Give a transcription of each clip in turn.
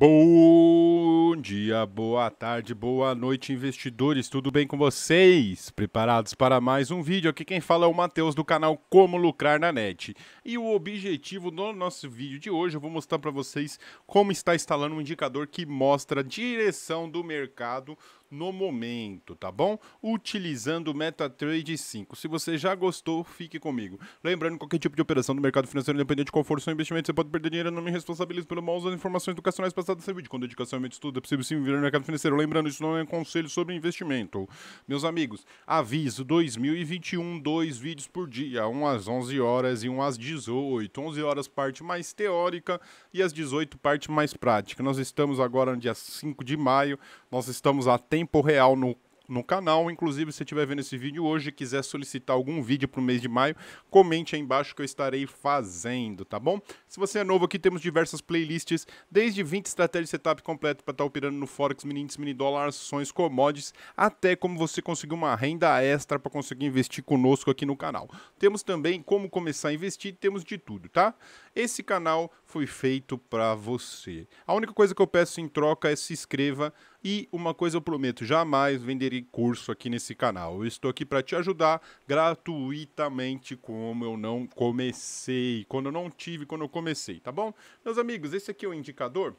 Bom dia, boa tarde, boa noite, investidores. Tudo bem com vocês? Preparados para mais um vídeo? Aqui quem fala é o Matheus do canal Como Lucrar na Net. E o objetivo do nosso vídeo de hoje, eu vou mostrar para vocês como está instalando um indicador que mostra a direção do mercado no momento, tá bom? Utilizando o MetaTrader 5. Se você já gostou, fique comigo. Lembrando, que qualquer tipo de operação do mercado financeiro, independente de qual for seu investimento, você pode perder dinheiro, eu não me responsabilizo pelo mau uso das informações educacionais passadas nesse vídeo. Com dedicação e estudo, é possível sim virar no mercado financeiro. Lembrando, isso não é um conselho sobre investimento. Meus amigos, aviso 2021, dois vídeos por dia, um às 11 horas e um às 18. 11 horas parte mais teórica e às 18 parte mais prática. Nós estamos agora no dia 5 de maio, nós estamos atentos tempo real no, no canal. Inclusive, se estiver vendo esse vídeo hoje e quiser solicitar algum vídeo para o mês de maio, comente aí embaixo que eu estarei fazendo, tá bom? Se você é novo aqui, temos diversas playlists, desde 20 estratégias de setup completo para estar tá operando no Forex, mini índice, mini dólar, ações, commodities, até como você conseguir uma renda extra para conseguir investir conosco aqui no canal. Temos também como começar a investir, temos de tudo, tá? Esse canal foi feito para você. A única coisa que eu peço em troca é se inscreva e uma coisa eu prometo, jamais venderei curso aqui nesse canal. Eu estou aqui para te ajudar gratuitamente, como eu não comecei, quando eu não tive, quando eu comecei, tá bom? Meus amigos, esse aqui é o indicador.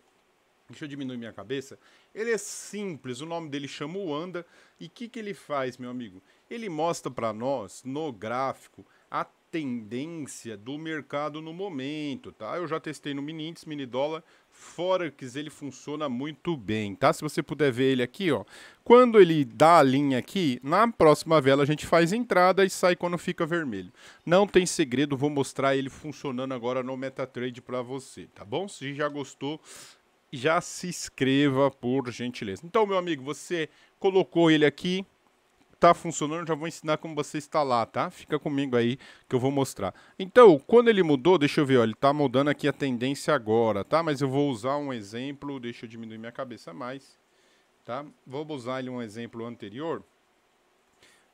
Deixa eu diminuir minha cabeça. Ele é simples, o nome dele chama o Anda. E o que, que ele faz, meu amigo? Ele mostra para nós, no gráfico, a tendência do mercado no momento, tá? Eu já testei no mini índice, mini dólar, Forex ele funciona muito bem, tá? Se você puder ver ele aqui, ó. Quando ele dá a linha aqui, na próxima vela a gente faz entrada e sai quando fica vermelho. Não tem segredo, vou mostrar ele funcionando agora no MetaTrade para você, tá bom? Se já gostou, já se inscreva por gentileza. Então, meu amigo, você colocou ele aqui, tá funcionando, já vou ensinar como você instalar, tá? Fica comigo aí que eu vou mostrar. Então, quando ele mudou, deixa eu ver, ó, ele tá mudando aqui a tendência agora, tá? Mas eu vou usar um exemplo, deixa eu diminuir minha cabeça mais, tá? Vou usar ele um exemplo anterior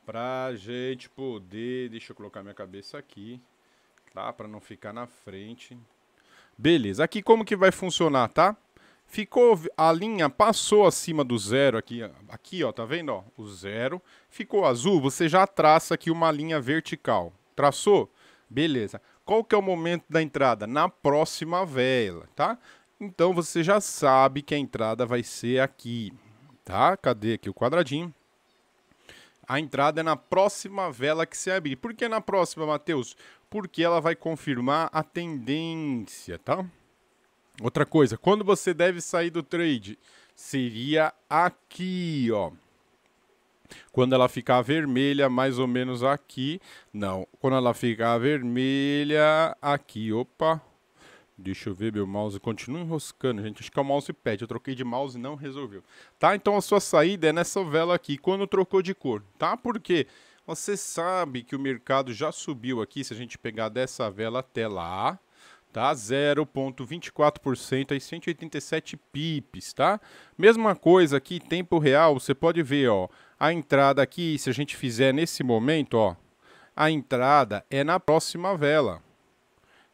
pra gente poder, deixa eu colocar minha cabeça aqui, tá? Para não ficar na frente. Beleza, aqui como que vai funcionar, tá? Ficou a linha passou acima do zero aqui, aqui ó, tá vendo ó, o zero. Ficou azul, você já traça aqui uma linha vertical. Traçou? Beleza. Qual que é o momento da entrada? Na próxima vela, tá? Então você já sabe que a entrada vai ser aqui, tá? Cadê aqui o quadradinho? A entrada é na próxima vela que se abrir. Por que na próxima, Matheus? Porque ela vai confirmar a tendência, tá? Outra coisa, quando você deve sair do trade? Seria aqui, ó. Quando ela ficar vermelha, mais ou menos aqui. Não, quando ela ficar vermelha, aqui, opa. Deixa eu ver meu mouse, continua enroscando, gente. Acho que é o mousepad, eu troquei de mouse e não resolveu. Tá, então a sua saída é nessa vela aqui, quando trocou de cor, tá? Porque você sabe que o mercado já subiu aqui, se a gente pegar dessa vela até lá, tá? 0,24% aí 187 pips, tá? Mesma coisa aqui, tempo real, você pode ver, ó, a entrada aqui, se a gente fizer nesse momento, ó, a entrada é na próxima vela,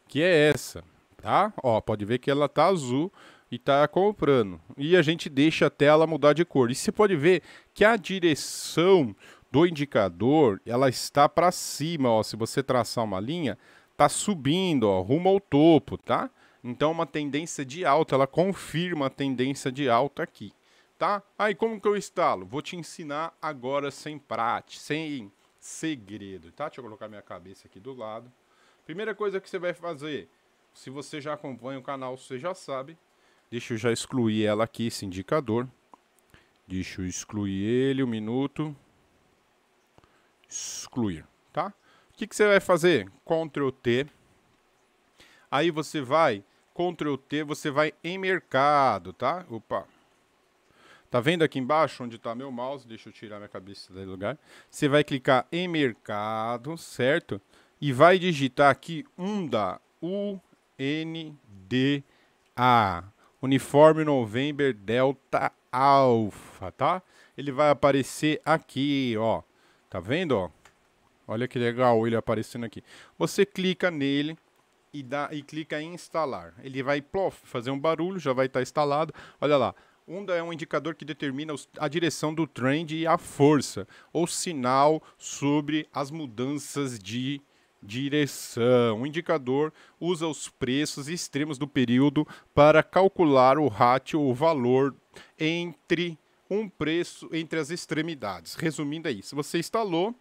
que é essa, tá? Ó, pode ver que ela tá azul e tá comprando. E a gente deixa até ela mudar de cor. E você pode ver que a direção do indicador, ela está para cima, ó, se você traçar uma linha, está subindo, ó, rumo ao topo, tá? Então é uma tendência de alta, ela confirma a tendência de alta aqui, tá? Aí como que eu instalo? Vou te ensinar agora sem prate, sem segredo, tá? Deixa eu colocar minha cabeça aqui do lado. Primeira coisa que você vai fazer, se você já acompanha o canal, você já sabe. Deixa eu já excluir ela aqui, esse indicador. Deixa eu excluir ele um minuto. Excluir, tá? O que, que você vai fazer? Ctrl T. Aí você vai, Ctrl T, você vai em mercado, tá? Opa. Tá vendo aqui embaixo onde está meu mouse? Deixa eu tirar minha cabeça do lugar. Você vai clicar em mercado, certo? E vai digitar aqui UNDA. U-N-D-A. Uniforme November Delta Alpha, tá? Ele vai aparecer aqui, ó. Tá vendo, ó? Olha que legal ele aparecendo aqui. Você clica nele e, dá, e clica em instalar. Ele vai plof, fazer um barulho, já vai estar instalado. Olha lá. Onda é um indicador que determina a direção do trend e a força, ou sinal sobre as mudanças de direção. O indicador usa os preços extremos do período para calcular o ratio, o valor entre um preço entre as extremidades. Resumindo é isso. Você instalou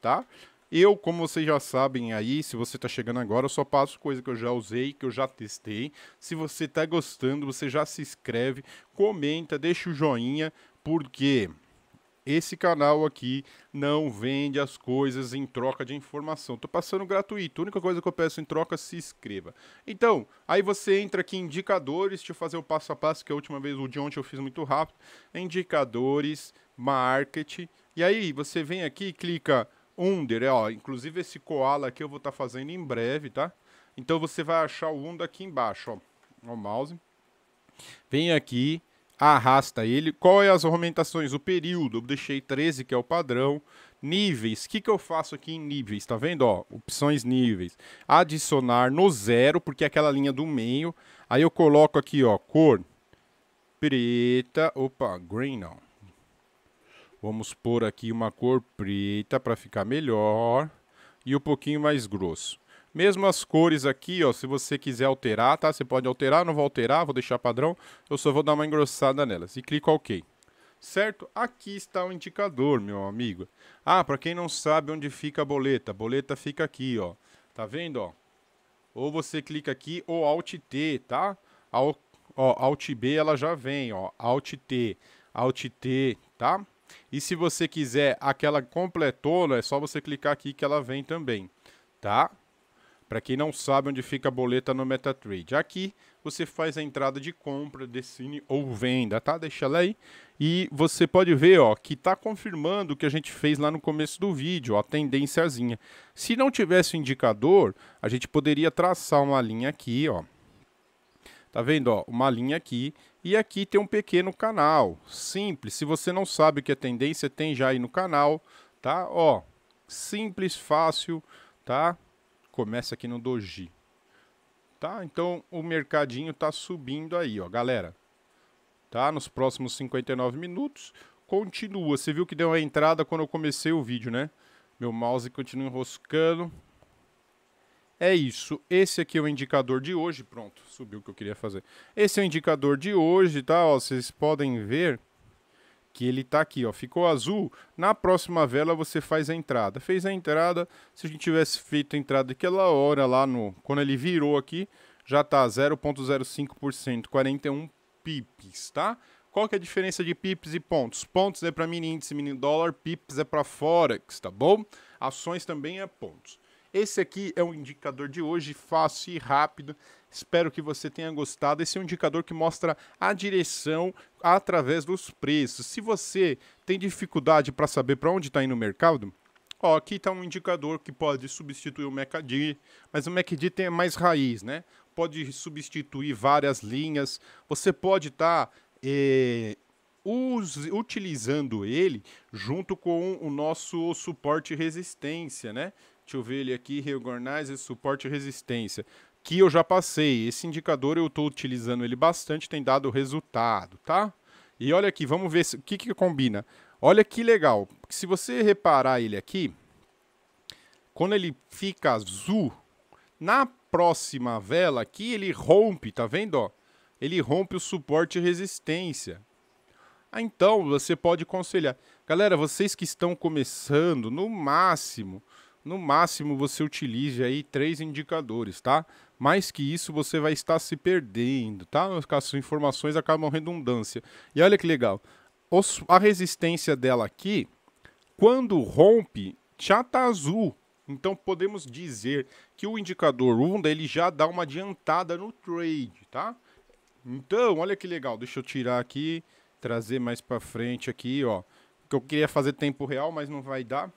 tá? Eu, como vocês já sabem aí, se você está chegando agora, eu só passo coisa que eu já usei, que eu já testei. Se você está gostando, você já se inscreve, comenta, deixa o joinha, porque esse canal aqui não vende as coisas em troca de informação. Tô passando gratuito. A única coisa que eu peço em troca se inscreva. Então, aí você entra aqui em indicadores, deixa eu fazer o passo a passo, que a última vez o de ontem eu fiz muito rápido. Indicadores, marketing. E aí você vem aqui e clica Under, é, ó, inclusive esse koala aqui eu vou estar tá fazendo em breve, tá? Então você vai achar o Under aqui embaixo, ó, o mouse. Vem aqui, arrasta ele. Qual é as aumentações? O período, eu deixei 13, que é o padrão. Níveis, o que, que eu faço aqui em níveis? Tá vendo? Ó, opções níveis. Adicionar no zero, porque é aquela linha do meio. Aí eu coloco aqui, ó, cor preta, opa, green não. Vamos pôr aqui uma cor preta para ficar melhor e um pouquinho mais grosso. Mesmo as cores aqui, ó, se você quiser alterar, tá? Você pode alterar, não vou alterar, vou deixar padrão. Eu só vou dar uma engrossada nelas e clico OK. Certo? Aqui está o indicador, meu amigo. Ah, para quem não sabe onde fica a boleta, a boleta fica aqui, ó. Tá vendo, ó? Ou você clica aqui ou Alt T, tá? Alt, ó, Alt B ela já vem, ó. Alt T, Alt T, tá? E se você quiser aquela completona, é só você clicar aqui que ela vem também, tá? Para quem não sabe onde fica a boleta no MetaTrade, aqui você faz a entrada de compra, decine ou venda, tá? Deixa ela aí. E você pode ver, ó, que tá confirmando o que a gente fez lá no começo do vídeo, ó, a tendênciazinha. Se não tivesse o indicador, a gente poderia traçar uma linha aqui, ó, Tá vendo? Ó, uma linha aqui e aqui tem um pequeno canal. Simples. Se você não sabe o que é tendência, tem já aí no canal, tá? Ó, simples, fácil, tá? Começa aqui no doji. Tá? Então o mercadinho tá subindo aí, ó, galera. Tá? Nos próximos 59 minutos continua. Você viu que deu a entrada quando eu comecei o vídeo, né? Meu mouse continua enroscando. É isso. Esse aqui é o indicador de hoje. Pronto, subiu o que eu queria fazer. Esse é o indicador de hoje, tá? Ó, vocês podem ver que ele tá aqui, ó. Ficou azul. Na próxima vela você faz a entrada. Fez a entrada. Se a gente tivesse feito a entrada aquela hora lá no. Quando ele virou aqui, já tá 0,05%, 41 pips, tá? Qual que é a diferença de pips e pontos? Pontos é para mini índice, mini dólar, pips é para forex, tá bom? Ações também é pontos. Esse aqui é o indicador de hoje, fácil e rápido. Espero que você tenha gostado. Esse é um indicador que mostra a direção através dos preços. Se você tem dificuldade para saber para onde está indo o mercado, Ó, aqui está um indicador que pode substituir o MACD, mas o MACD tem mais raiz, né? Pode substituir várias linhas. Você pode estar tá, é, utilizando ele junto com o nosso suporte e resistência, né? Deixa eu ver ele aqui, Reorganize, Suporte e Resistência. Que eu já passei. Esse indicador eu estou utilizando ele bastante, tem dado resultado, tá? E olha aqui, vamos ver o que, que combina. Olha que legal. Se você reparar ele aqui, quando ele fica azul, na próxima vela aqui ele rompe, tá vendo? Ó? Ele rompe o suporte e resistência. Ah, então você pode aconselhar. Galera, vocês que estão começando, no máximo, no máximo você utilize aí três indicadores, tá? Mais que isso, você vai estar se perdendo, tá? As informações acabam redundância. E olha que legal. Os, a resistência dela aqui, quando rompe, já tá azul. Então podemos dizer que o indicador onda ele já dá uma adiantada no trade, tá? Então, olha que legal. Deixa eu tirar aqui, trazer mais para frente aqui, ó. Que eu queria fazer tempo real, mas não vai dar.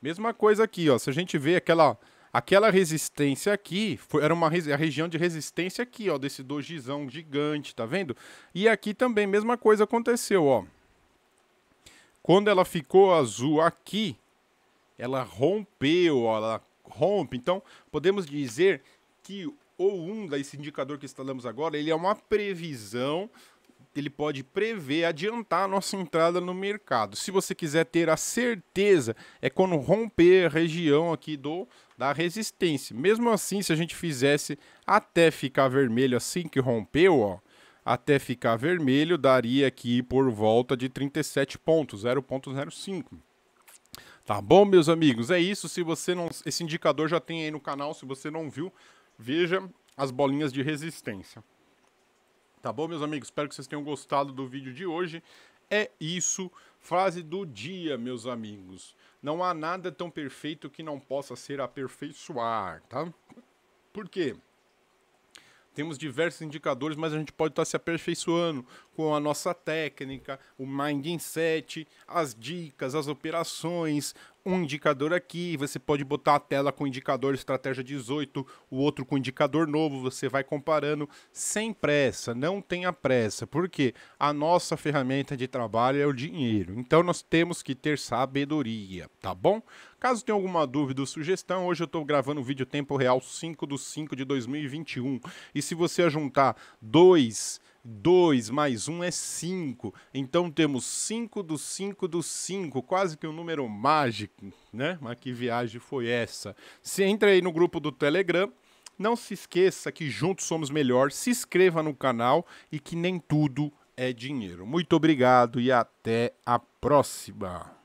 Mesma coisa aqui, ó. Se a gente vê aquela, aquela resistência aqui, foi, era uma a região de resistência aqui, ó, desse dojizão gigante, tá vendo? E aqui também, mesma coisa aconteceu, ó. Quando ela ficou azul aqui, ela rompeu, ó, ela rompe. Então, podemos dizer que o 1 esse indicador que instalamos agora, ele é uma previsão ele pode prever, adiantar a nossa entrada no mercado. Se você quiser ter a certeza, é quando romper a região aqui do da resistência. Mesmo assim, se a gente fizesse até ficar vermelho assim que rompeu, ó, até ficar vermelho, daria aqui por volta de 37 pontos, 0.05. Tá bom, meus amigos? É isso. Se você não esse indicador já tem aí no canal, se você não viu, veja as bolinhas de resistência. Tá bom, meus amigos? Espero que vocês tenham gostado do vídeo de hoje. É isso. Frase do dia, meus amigos. Não há nada tão perfeito que não possa ser aperfeiçoar, tá? Por quê? Temos diversos indicadores, mas a gente pode estar tá se aperfeiçoando com a nossa técnica, o mindset, as dicas, as operações, um indicador aqui, você pode botar a tela com indicador estratégia 18, o outro com indicador novo, você vai comparando sem pressa, não tenha pressa, porque a nossa ferramenta de trabalho é o dinheiro. Então nós temos que ter sabedoria, tá bom? Caso tenha alguma dúvida ou sugestão, hoje eu estou gravando o vídeo tempo real 5 do 5 de 2021. E se você juntar dois 2 mais 1 é 5. Então temos 5 do 5 do 5, quase que um número mágico, né? Mas que viagem foi essa? Se entra aí no grupo do Telegram, não se esqueça que juntos somos melhor, se inscreva no canal e que nem tudo é dinheiro. Muito obrigado e até a próxima.